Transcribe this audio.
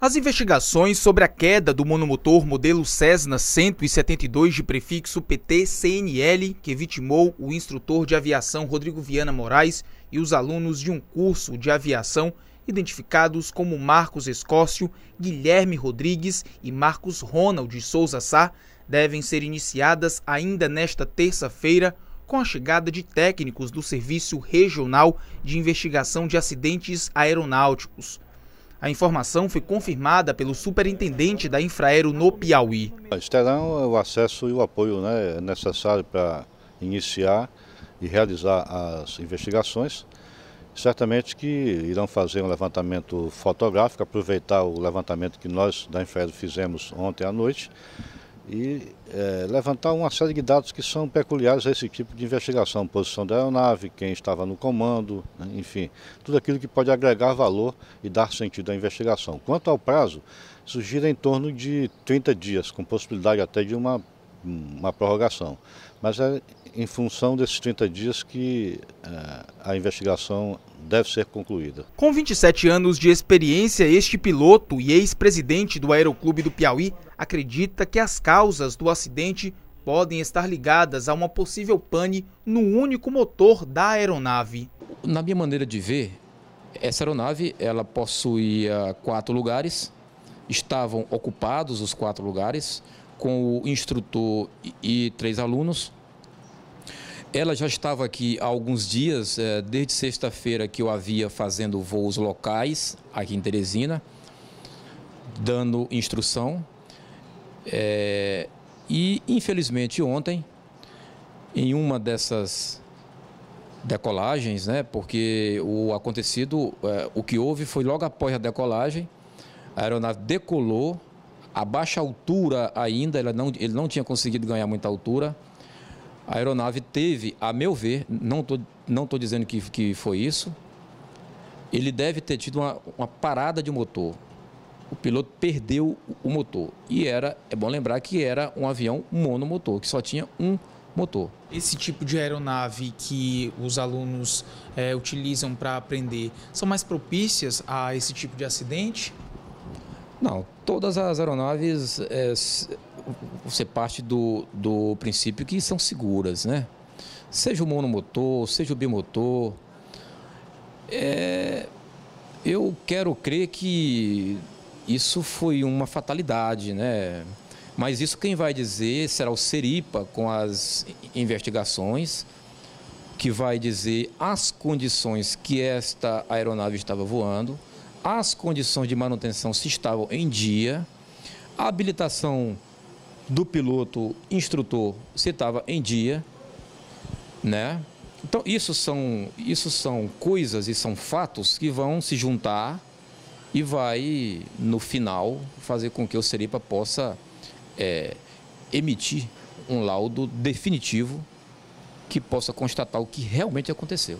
As investigações sobre a queda do monomotor modelo Cessna 172 de prefixo PT-CNL, que vitimou o instrutor de aviação Rodrigo Viana Moraes e os alunos de um curso de aviação identificados como Marcos Escócio, Guilherme Rodrigues e Marcos Ronald de Souza Sá, devem ser iniciadas ainda nesta terça-feira com a chegada de técnicos do Serviço Regional de Investigação de Acidentes Aeronáuticos. A informação foi confirmada pelo superintendente da Infraero no Piauí. Eles terão o acesso e o apoio né, é necessário para iniciar e realizar as investigações. Certamente que irão fazer um levantamento fotográfico, aproveitar o levantamento que nós da Infraero fizemos ontem à noite e é, levantar uma série de dados que são peculiares a esse tipo de investigação, posição da aeronave, quem estava no comando, né, enfim, tudo aquilo que pode agregar valor e dar sentido à investigação. Quanto ao prazo, sugira em torno de 30 dias, com possibilidade até de uma, uma prorrogação. Mas é em função desses 30 dias que é, a investigação deve ser concluída. Com 27 anos de experiência, este piloto e ex-presidente do Aeroclube do Piauí acredita que as causas do acidente podem estar ligadas a uma possível pane no único motor da aeronave. Na minha maneira de ver, essa aeronave ela possuía quatro lugares, estavam ocupados os quatro lugares, com o instrutor e três alunos. Ela já estava aqui há alguns dias, eh, desde sexta-feira que eu havia fazendo voos locais aqui em Teresina, dando instrução. É, e, infelizmente, ontem, em uma dessas decolagens, né, porque o acontecido, é, o que houve foi logo após a decolagem, a aeronave decolou, a baixa altura ainda, ela não, ele não tinha conseguido ganhar muita altura, a aeronave teve, a meu ver, não estou não tô dizendo que, que foi isso, ele deve ter tido uma, uma parada de motor. O piloto perdeu o motor. E era, é bom lembrar que era um avião monomotor, que só tinha um motor. Esse tipo de aeronave que os alunos é, utilizam para aprender são mais propícias a esse tipo de acidente? Não, todas as aeronaves é, você parte do, do princípio que são seguras, né? Seja o monomotor, seja o bimotor. É, eu quero crer que isso foi uma fatalidade, né? Mas isso quem vai dizer será o Seripa com as investigações, que vai dizer as condições que esta aeronave estava voando, as condições de manutenção se estavam em dia, a habilitação do piloto instrutor se estava em dia, né? Então, isso são, isso são coisas e são fatos que vão se juntar e vai, no final, fazer com que o Seripa possa é, emitir um laudo definitivo que possa constatar o que realmente aconteceu.